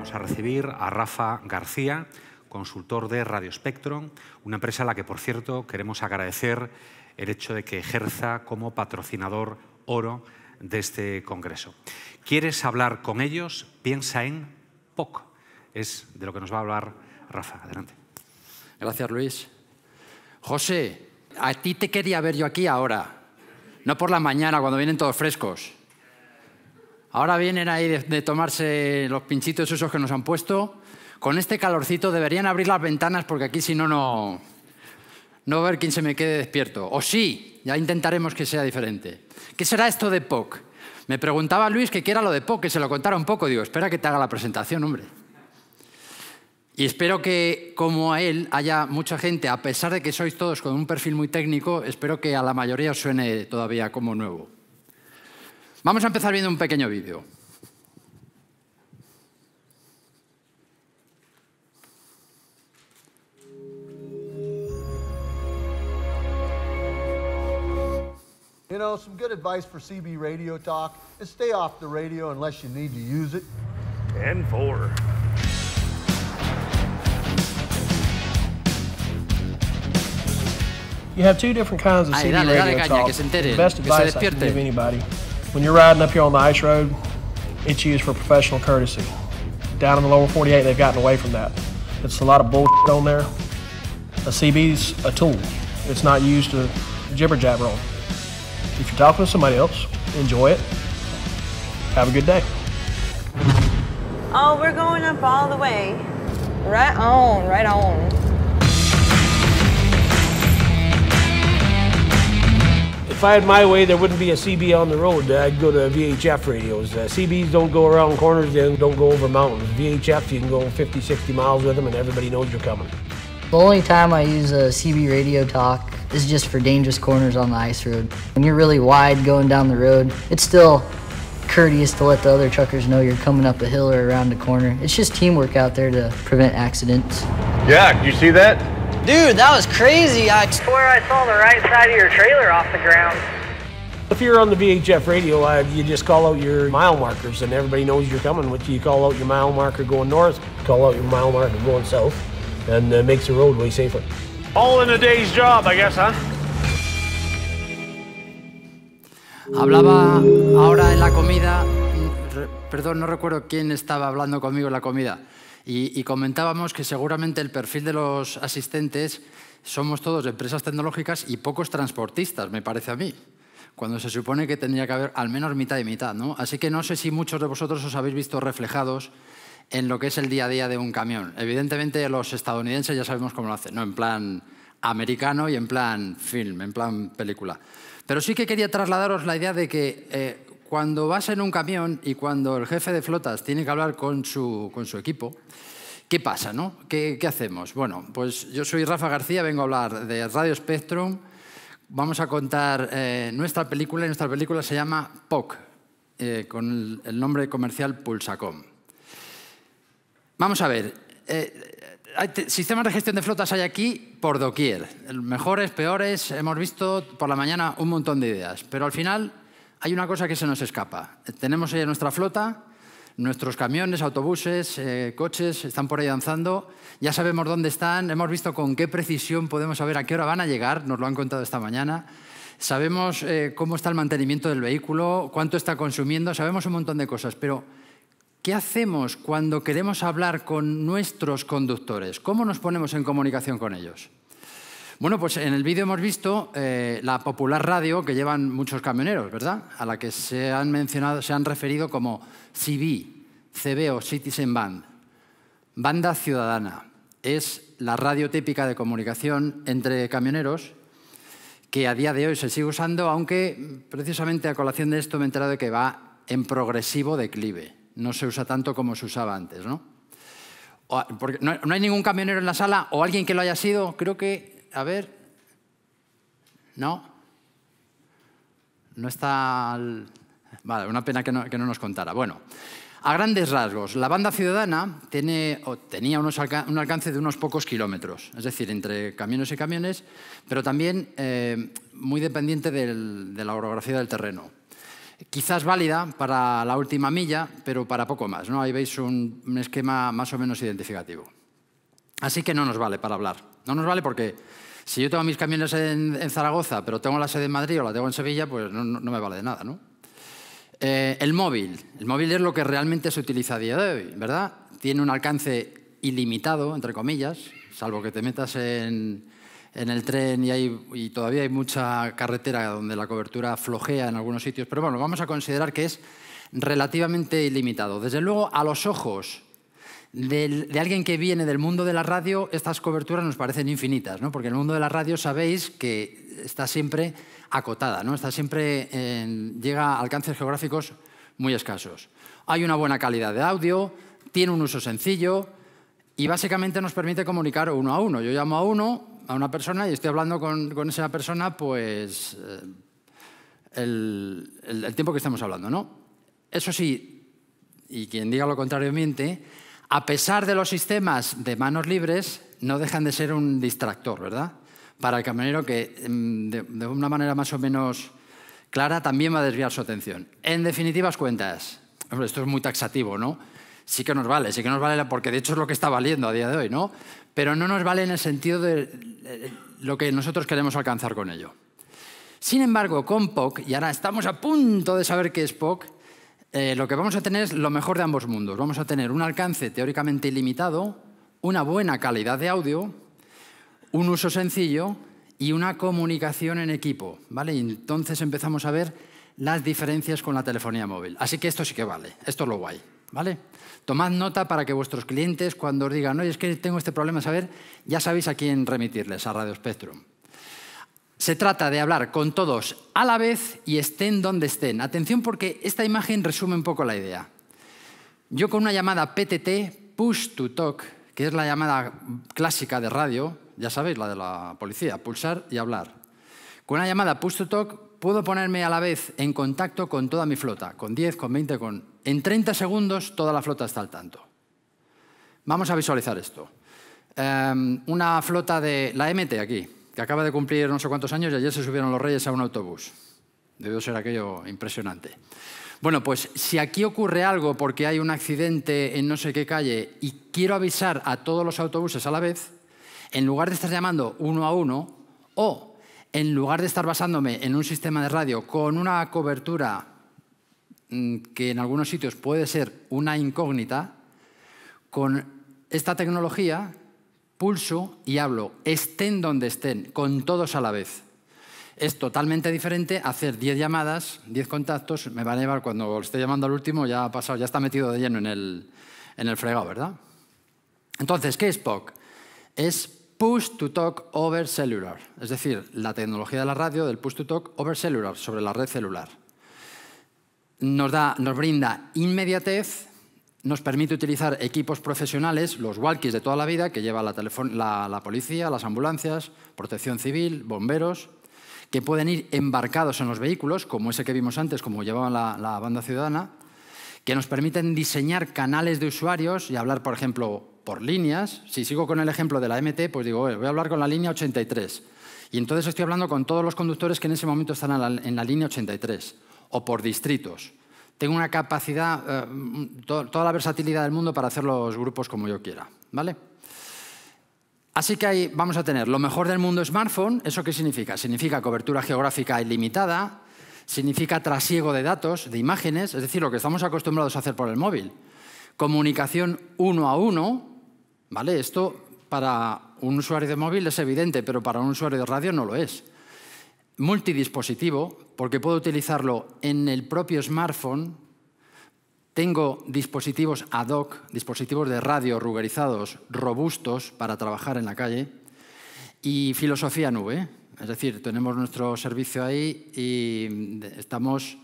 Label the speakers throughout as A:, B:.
A: vamos a recibir a Rafa García, consultor de Radio Spectrum, una empresa a la que, por cierto, queremos agradecer el hecho de que ejerza como patrocinador oro de este congreso. ¿Quieres hablar con ellos? Piensa en POC. Es de lo que nos va a hablar Rafa. Adelante. Gracias, Luis. José, a ti te quería ver yo aquí ahora, no por la mañana cuando vienen todos frescos. Ahora vienen ahí de, tomarse los pinchitos esos que nos han puesto. Con este calorcito deberían abrir las ventanas porque aquí si no, no... No ver quién se me quede despierto. O sí, ya intentaremos que sea diferente. ¿Qué será esto de POC? Me preguntaba Luis que qué era lo de POC, que se lo contara un poco. Digo, espera que te haga la presentación, hombre. Y espero que, como a él, haya mucha gente, a pesar de que sois todos con un perfil muy técnico, espero que a la mayoría os suene todavía como nuevo. Vamos a empezar viendo un pequeño vídeo. You know, some good advice for CB radio talk is stay off the radio unless you need to use it. And four. You have two different kinds of CB dale, radio dale caña, talk. Que se the best advice que se I can give anybody when you're riding up here on the ice road, it's used for professional courtesy. Down in the lower 48, they've gotten away from that. It's a lot of bullshit on there. A CB's a tool. It's not used to jibber jabber on. If you're talking to somebody else, enjoy it. Have a good day. Oh, we're going up all the way. Right on, right on. If I had my way, there wouldn't be a CB on the road. I'd go to VHF radios. Uh, CBs don't go around corners, they don't go over mountains. VHF, you can go 50, 60 miles with them and everybody knows you're coming. The only time I use a CB radio talk is just for dangerous corners on the ice road. When you're really wide going down the road, it's still courteous to let the other truckers know you're coming up a hill or around a corner. It's just teamwork out there to prevent accidents. Yeah, you see that? Dude, that was crazy. I swear I saw the right side of your trailer off the ground. If you're on the VHF radio, uh, you just call out your mile markers and everybody knows you're coming, which you call out your mile marker going north, call out your mile marker going south, and uh, makes the roadway safer. All in a day's job, I guess, huh? Hablaba ahora en la comida, perdón, no recuerdo quién estaba hablando conmigo en la comida. Y, comentábamos que seguramente el perfil de los asistentes somos todos empresas tecnológicas y pocos transportistas, me parece a mí, cuando se supone que tendría que haber al menos mitad y mitad. ¿no? Así que no sé si muchos de vosotros os habéis visto reflejados en lo que es el día a día de un camión. Evidentemente los estadounidenses ya sabemos cómo lo hacen, no en plan americano y en plan film, en plan película. Pero sí que quería trasladaros la idea de que eh, cuando vas en un camión y cuando el jefe de flotas tiene que hablar con su, equipo, ¿qué pasa? ¿Qué, hacemos? Bueno, pues yo soy Rafa García, vengo a hablar de Radio Spectrum. Vamos a contar eh, nuestra película y nuestra película se llama POC, eh, con el, nombre comercial Pulsacom. Vamos a ver, eh, sistemas de gestión de flotas hay aquí por doquier. Mejores, peores, hemos visto por la mañana un montón de ideas, pero al final hay una cosa que se nos escapa. Tenemos ahí nuestra flota, nuestros camiones, autobuses, eh, coches, están por ahí danzando. Ya sabemos dónde están, hemos visto con qué precisión podemos saber a qué hora van a llegar, nos lo han contado esta mañana. Sabemos eh, cómo está el mantenimiento del vehículo, cuánto está consumiendo, sabemos un montón de cosas, pero ¿qué hacemos cuando queremos hablar con nuestros conductores? ¿Cómo nos ponemos en comunicación con ellos? Bueno, pues en el vídeo hemos visto eh, la popular radio que llevan muchos camioneros, ¿verdad? A la que se han, mencionado, se han referido como CB, CB o Citizen Band. Banda Ciudadana es la radio típica de comunicación entre camioneros que a día de hoy se sigue usando, aunque precisamente a colación de esto me he enterado de que va en progresivo declive. No se usa tanto como se usaba antes, ¿no? Porque no, hay ningún camionero en la sala o alguien que lo haya sido, creo que a ver, no, no está... Vale, una pena que no, nos contara. Bueno, a grandes rasgos, la banda ciudadana tenía un alcance de unos pocos kilómetros, es decir, entre camiones y camiones, pero también eh, muy dependiente de la orografía del terreno. Quizás válida para la última milla, pero para poco más. ¿no? Ahí veis un esquema más o menos identificativo. Así que no nos vale para hablar. No nos vale porque si yo tengo mis camiones en, Zaragoza, pero tengo la sede en Madrid o la tengo en Sevilla, pues no, me vale de nada, ¿no? Eh, el móvil. El móvil es lo que realmente se utiliza a día de hoy, ¿verdad? Tiene un alcance ilimitado, entre comillas, salvo que te metas en, el tren y, y todavía hay mucha carretera donde la cobertura flojea en algunos sitios, pero bueno, vamos a considerar que es relativamente ilimitado. Desde luego, a los ojos de alguien que viene del mundo de la radio, estas coberturas nos parecen infinitas, ¿no? porque el mundo de la radio sabéis que está siempre acotada, ¿no? está siempre llega a alcances geográficos muy escasos. Hay una buena calidad de audio, tiene un uso sencillo y básicamente nos permite comunicar uno a uno. Yo llamo a uno, a una persona, y estoy hablando con, esa persona pues, eh, el, tiempo que estamos hablando. ¿no? Eso sí, y quien diga lo contrario miente, a pesar de los sistemas de manos libres, no dejan de ser un distractor, ¿verdad? Para el camionero que, mm, de una manera más o menos clara, también va a desviar su atención. En definitivas cuentas, esto es muy taxativo, ¿no? Sí que nos vale, sí que nos vale, porque de hecho es lo que está valiendo a día de hoy, ¿no? Pero no nos vale en el sentido de eh, lo que nosotros queremos alcanzar con ello. Sin embargo, con POC, y ahora estamos a punto de saber qué es POC, eh, lo que vamos a tener es lo mejor de ambos mundos. Vamos a tener un alcance teóricamente ilimitado, una buena calidad de audio, un uso sencillo y una comunicación en equipo. ¿vale? Y entonces empezamos a ver las diferencias con la telefonía móvil. Así que esto sí que vale, esto es lo guay. ¿vale? Tomad nota para que vuestros clientes, cuando os digan, oye, es que tengo este problema, saber, ya sabéis a quién remitirles, a Radio Spectrum. Se trata de hablar con todos a la vez y estén donde estén. Atención porque esta imagen resume un poco la idea. Yo con una llamada PTT, push to talk, que es la llamada clásica de radio, ya sabéis, la de la policía, pulsar y hablar. Con una llamada push to talk puedo ponerme a la vez en contacto con toda mi flota, con 10, con 20, con... En 30 segundos toda la flota está al tanto. Vamos a visualizar esto. Em, una flota de la MT aquí, acaba de cumplir no sé cuántos años y ayer se subieron los reyes a un autobús. Debió ser aquello impresionante. Bueno, pues si aquí ocurre algo porque hay un accidente en no sé qué calle y quiero avisar a todos los autobuses a la vez, en lugar de estar llamando uno a uno o en lugar de estar basándome en un sistema de radio con una cobertura mm, que en algunos sitios puede ser una incógnita, con esta tecnología pulso y hablo, estén donde estén, con todos a la vez. Es totalmente diferente hacer 10 llamadas, 10 contactos, me van a llevar cuando esté llamando al último, ya ha pasado, ya está metido de lleno en el, en el fregado, ¿verdad? Entonces, ¿qué es POC? Es Push to Talk Over Cellular, es decir, la tecnología de la radio del Push to Talk Over Cellular, sobre la red celular. Nos, da, nos brinda inmediatez, nos permite utilizar equipos profesionales, los walkies de toda la vida, que lleva la, policía, las ambulancias, protección civil, bomberos, que pueden ir embarcados en los vehículos, como ese que vimos antes, como llevaba la, banda ciudadana, que nos permiten diseñar canales de usuarios y hablar, por ejemplo, por líneas. Si sigo con el ejemplo de la MT, pues digo, voy a hablar con la línea 83. Y entonces estoy hablando con todos los conductores que en ese momento están en la, línea 83, o por distritos tengo una capacidad, eh, toda la versatilidad del mundo para hacer los grupos como yo quiera. ¿vale? Así que ahí vamos a tener lo mejor del mundo smartphone. ¿Eso qué significa? Significa cobertura geográfica ilimitada, significa trasiego de datos, de imágenes, es decir, lo que estamos acostumbrados a hacer por el móvil. Comunicación uno a uno, ¿vale? Esto para un usuario de móvil es evidente, pero para un usuario de radio no lo es multidispositivo, porque puedo utilizarlo en el propio smartphone. Tengo dispositivos ad hoc, dispositivos de radio rugerizados, robustos para trabajar en la calle. Y filosofía nube, es decir, tenemos nuestro servicio ahí y estamos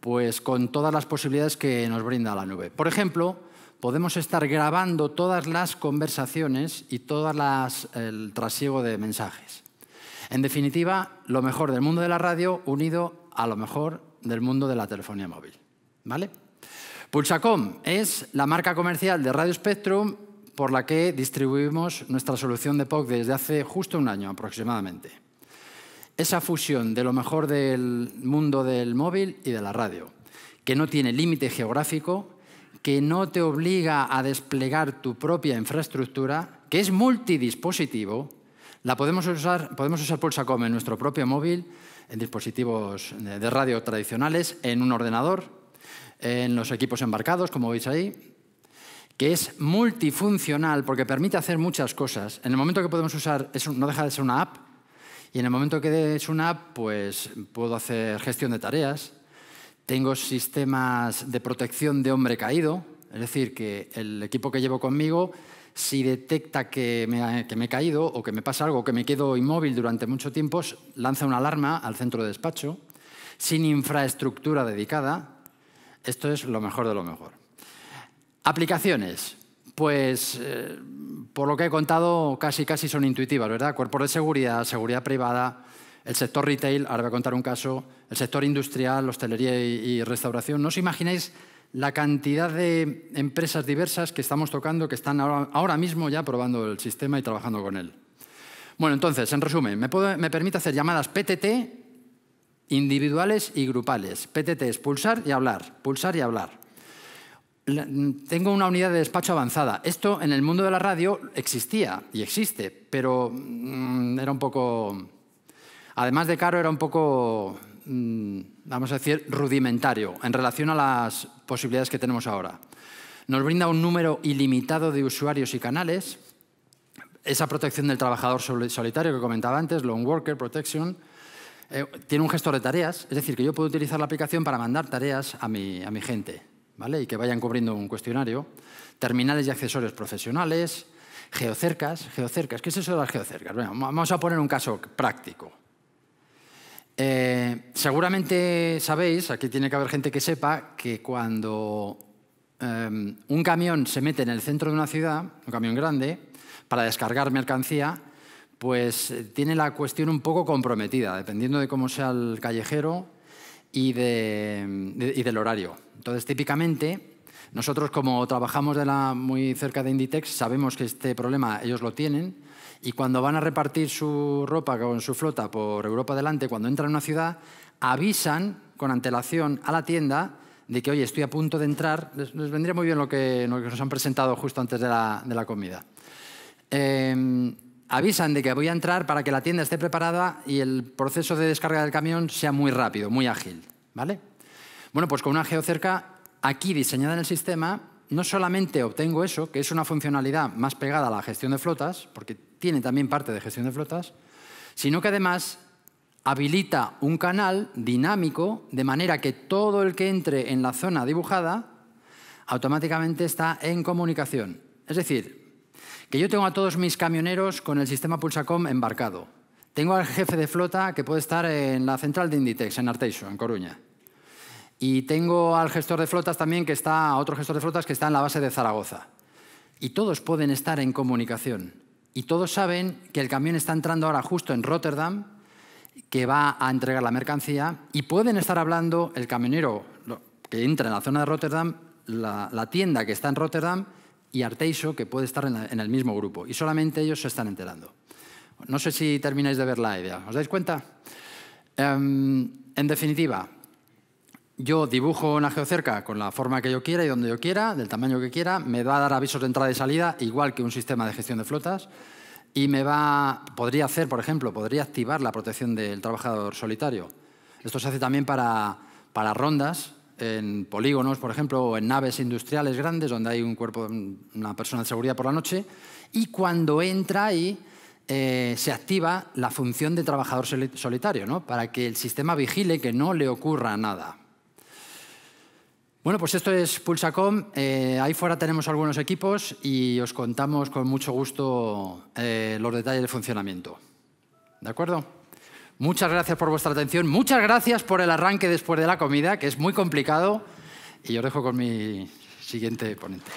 A: pues, con todas las posibilidades que nos brinda la nube. Por ejemplo, podemos estar grabando todas las conversaciones y todo el trasiego de mensajes. En definitiva, lo mejor del mundo de la radio unido a lo mejor del mundo de la telefonía móvil. ¿Vale? Pulsacom es la marca comercial de Radio Spectrum por la que distribuimos nuestra solución de POC desde hace justo un año aproximadamente. Esa fusión de lo mejor del mundo del móvil y de la radio, que no tiene límite geográfico, que no te obliga a desplegar tu propia infraestructura, que es multidispositivo la podemos usar, podemos usar Pulsacom en nuestro propio móvil, en dispositivos de radio tradicionales, en un ordenador, en los equipos embarcados, como veis ahí, que es multifuncional porque permite hacer muchas cosas. En el momento que podemos usar, eso no deja de ser una app, y en el momento que es una app, pues puedo hacer gestión de tareas, tengo sistemas de protección de hombre caído, es decir, que el equipo que llevo conmigo si detecta que me, he caído o que me pasa algo, que me quedo inmóvil durante mucho tiempo, lanza una alarma al centro de despacho, sin infraestructura dedicada. Esto es lo mejor de lo mejor. Aplicaciones. Pues eh, por lo que he contado, casi casi son intuitivas, ¿verdad? Cuerpos de seguridad, seguridad privada, el sector retail, ahora voy a contar un caso, el sector industrial, hostelería y, y restauración. No os imagináis la cantidad de empresas diversas que estamos tocando, que están ahora, mismo ya probando el sistema y trabajando con él. Bueno, entonces, en resumen, me, permite hacer llamadas PTT individuales y grupales. PTT es pulsar y hablar, pulsar y hablar. Tengo una unidad de despacho avanzada. Esto en el mundo de la radio existía y existe, pero mm, era un poco... Además de caro, era un poco Mm, vamos a decir, rudimentario en relación a las posibilidades que tenemos ahora. Nos brinda un número ilimitado de usuarios y canales, esa protección del trabajador solitario que comentaba antes, long Worker Protection, eh, tiene un gestor de tareas, es decir, que yo puedo utilizar la aplicación para mandar tareas a mi, a mi gente, ¿vale? Y que vayan cubriendo un cuestionario. Terminales y accesorios profesionales, geocercas, geocercas, ¿qué es eso de las geocercas? Bueno, vamos a poner un caso práctico. Eh, seguramente sabéis, aquí tiene que haber gente que sepa, que cuando em, un camión se mete en el centro de una ciudad, un camión grande, para descargar mercancía, pues eh, tiene la cuestión un poco comprometida, dependiendo de cómo sea el callejero y, del horario. Entonces, típicamente, nosotros como trabajamos muy cerca de Inditex, sabemos que este problema ellos lo tienen, y cuando van a repartir su ropa con su flota por Europa adelante, cuando entran a una ciudad, avisan con antelación a la tienda de que, oye, estoy a punto de entrar, les, vendría muy bien lo que, nos han presentado justo antes de la, comida. Em, avisan de que voy a entrar para que la tienda esté preparada y el proceso de descarga del camión sea muy rápido, muy ágil. ¿vale? Bueno, pues con una geocerca aquí diseñada en el sistema, no solamente obtengo eso, que es una funcionalidad más pegada a la gestión de flotas, porque tiene también parte de gestión de flotas, sino que además habilita un canal dinámico de manera que todo el que entre en la zona dibujada automáticamente está en comunicación. Es decir, que yo tengo a todos mis camioneros con el sistema Pulsacom embarcado. Tengo al jefe de flota que puede estar en la central de Inditex, en Arteixo, en Coruña. Y tengo al gestor de flotas también que está, a otro gestor de flotas que está en la base de Zaragoza. Y todos pueden estar en comunicación. Y todos saben que el camión está entrando ahora justo en Rotterdam, que va a entregar la mercancía, y pueden estar hablando el camionero que entra en la zona de Rotterdam, la, tienda que está en Rotterdam y Arteiso, que puede estar en, el mismo grupo. Y solamente ellos se están enterando. No sé si termináis de ver la idea. ¿Os dais cuenta? Em, en definitiva, yo dibujo una geocerca con la forma que yo quiera y donde yo quiera, del tamaño que quiera, me va a dar avisos de entrada y salida, igual que un sistema de gestión de flotas, y me va, podría hacer, por ejemplo, podría activar la protección del trabajador solitario. Esto se hace también para, rondas, en polígonos, por ejemplo, o en naves industriales grandes, donde hay un cuerpo, una persona de seguridad por la noche, y cuando entra ahí eh, se activa la función de trabajador solitario, ¿no? para que el sistema vigile que no le ocurra nada. Bueno, pues esto es Pulsacom. Eh, ahí fuera tenemos algunos equipos y os contamos con mucho gusto eh, los detalles de funcionamiento. ¿De acuerdo? Muchas gracias por vuestra atención. Muchas gracias por el arranque después de la comida, que es muy complicado. Y os dejo con mi siguiente ponente.